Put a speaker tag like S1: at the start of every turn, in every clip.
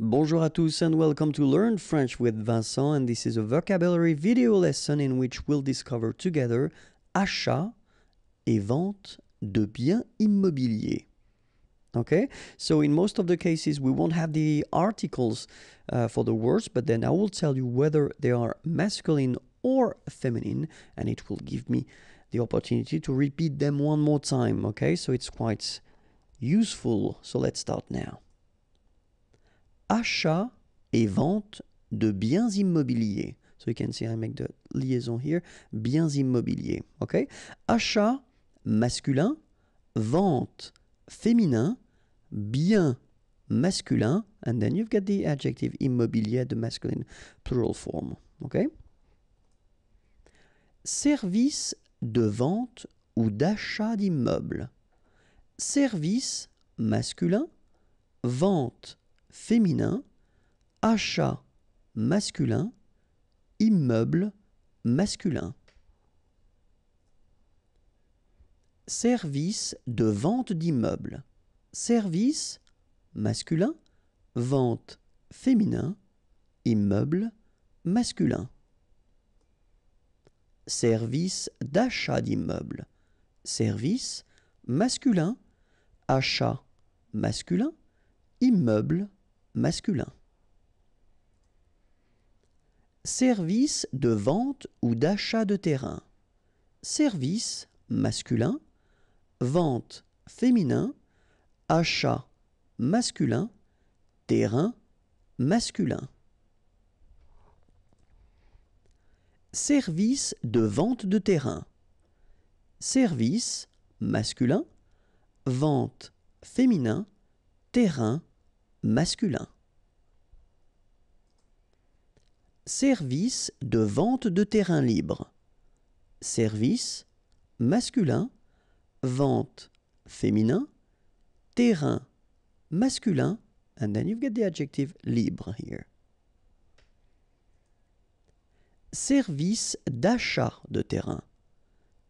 S1: Bonjour à tous and welcome to Learn French with Vincent and this is a vocabulary video lesson in which we'll discover together achat et vente de biens immobiliers. Okay, so in most of the cases we won't have the articles uh, for the words but then I will tell you whether they are masculine or feminine and it will give me the opportunity to repeat them one more time. Okay, so it's quite useful. So let's start now. achat et vente de biens immobiliers. So you can see I make the liaison here. Biens immobiliers. OK? Achat masculin, vente féminin, bien masculin, and then you've got the adjective immobilier, the masculine plural form. OK? Service de vente ou d'achat d'immeubles. Service masculin, vente féminin, achat masculin, immeuble masculin. Service de vente d'immeubles. Service masculin, vente féminin, immeuble masculin. Service d'achat d'immeubles. Service masculin, achat masculin, immeuble masculin. Service de vente ou d'achat de terrain. Service masculin, vente féminin, achat masculin, terrain masculin. Service de vente de terrain. Service masculin, vente féminin, terrain masculin. Service de vente de terrain libre. Service masculin, vente féminin, terrain masculin, and then you've got the adjective libre here. Service d'achat de terrain.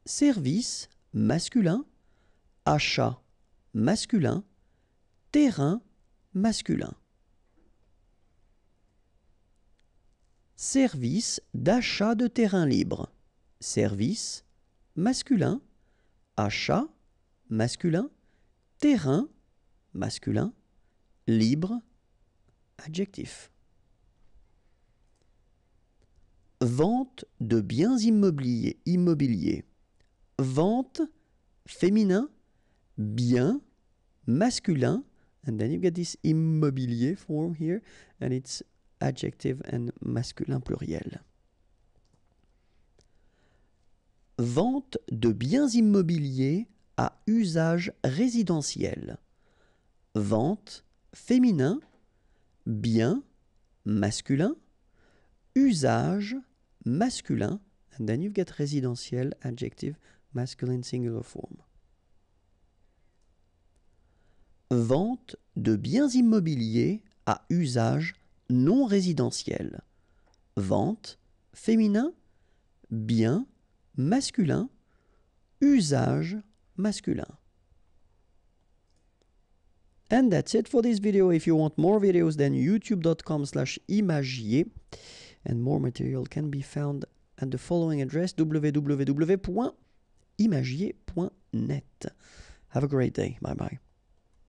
S1: Service masculin, achat masculin, terrain masculin. Service d'achat de terrain libre. Service masculin, achat masculin, terrain masculin, libre adjectif. Vente de biens immobiliers, immobiliers. Vente féminin, bien masculin, And then you get this immobilier form here, and it's adjective and masculin pluriel. Vente de biens immobiliers à usage résidentiel. Vente féminin, bien masculin, usage masculin, and then you get résidentiel, adjective, masculine singular form. Vente de biens immobiliers à usage non résidentiel. Vente féminin, bien masculin, usage masculin. And that's it for this video. If you want more videos, then youtube.com slash imagier. And more material can be found at the following address www.imagier.net. Have a great day. Bye bye.